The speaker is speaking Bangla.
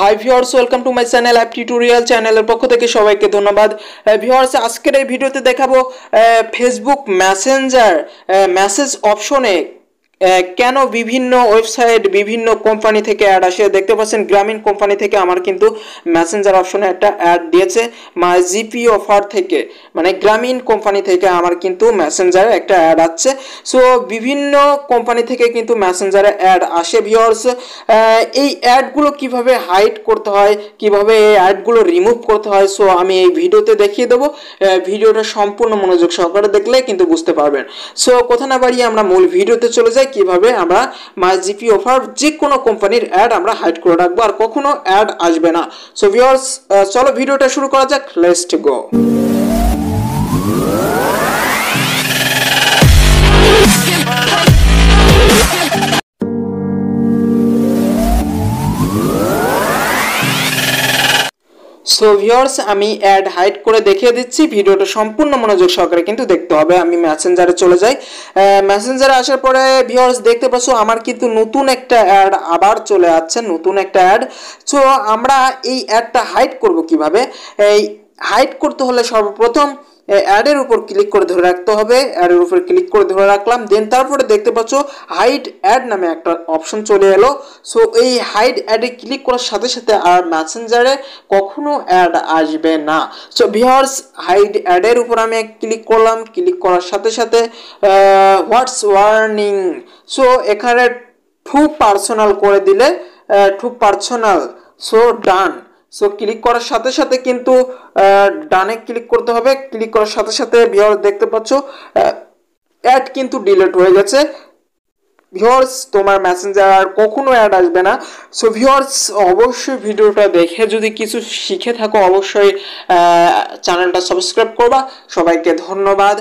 high viewers welcome to my channel app tutorial চ্যানেলের পক্ষ থেকে সবাইকে ধন্যবাদ ভিওর্স uh, আজকের এই ভিডিওতে দেখাবো ফেসবুক মেসেঞ্জার মেসেজ অপশনে কেন বিভিন্ন ওয়েবসাইট বিভিন্ন কোম্পানি থেকে অ্যাড আসে দেখতে পাচ্ছেন গ্রামীণ কোম্পানি থেকে আমার কিন্তু মেসেঞ্জার অপশনে একটা অ্যাড দিয়েছে মাই জিপি অফার থেকে মানে গ্রামীণ কোম্পানি থেকে আমার কিন্তু মেসেঞ্জারে একটা অ্যাড আসছে সো বিভিন্ন কোম্পানি থেকে কিন্তু মেসেঞ্জারে অ্যাড আসে ভিওর্স এই অ্যাডগুলো কিভাবে হাইড করতে হয় কিভাবে এই অ্যাডগুলো রিমুভ করতে হয় সো আমি এই ভিডিওতে দেখিয়ে দেবো ভিডিওটা সম্পূর্ণ মনোযোগ সহকারে দেখলে কিন্তু বুঝতে পারবেন সো কথা না বাড়িয়ে আমরা মূল ভিডিওতে চলে যাই কিভাবে আমরা মাই জিপি অফার যে কোনো কোম্পানির অ্যাড আমরা হাইড করে রাখবো আর কখনো অ্যাড আসবে না সো ভিওর্স চলো ভিডিওটা শুরু করা যাক লেস্ট গো সো ভিওর্স আমি অ্যাড হাইড করে দেখিয়ে দিচ্ছি ভিডিওটা সম্পূর্ণ মনোযোগ সহকারে কিন্তু দেখতে হবে আমি ম্যাসেঞ্জারে চলে যাই ম্যাসেঞ্জারে আসার পরে ভিওর্স দেখতে পাচ্ছ আমার কিন্তু নতুন একটা অ্যাড আবার চলে আসছে নতুন একটা অ্যাড সো আমরা এই অ্যাডটা হাইট করব কিভাবে এই হাইট করতে হলে সর্বপ্রথম অ্যাডের উপর ক্লিক করে ধরে রাখতে হবে অ্যাডের উপর ক্লিক করে ধরে রাখলাম দেন তারপরে দেখতে পাচ্ছ হাইড অ্যাড নামে একটা অপশন চলে এলো সো এই হাইড অ্যাডে ক্লিক করার সাথে সাথে আর ম্যাসেঞ্জারে কখনো অ্যাড আসবে না সো ভিহার্স হাইড অ্যাডের উপর আমি ক্লিক করলাম ক্লিক করার সাথে সাথে হোয়াটস ওয়ার্নিং সো এখানে ঠু পার্সোনাল করে দিলে to personal so done so click করার সাথে সাথে কিন্তু ডানে ক্লিক করতে হবে ক্লিক করার সাথে সাথে ভিওর দেখতে পাচ্ছ অ্যাড কিন্তু ডিলেট হয়ে গেছে ভিওর্স তোমার মেসেঞ্জার আর কখনো অ্যাড আসবে না সো ভিওর্স অবশ্যই ভিডিওটা দেখে যদি কিছু শিখে থাকো অবশ্যই চ্যানেলটা সাবস্ক্রাইব করবা সবাইকে ধন্যবাদ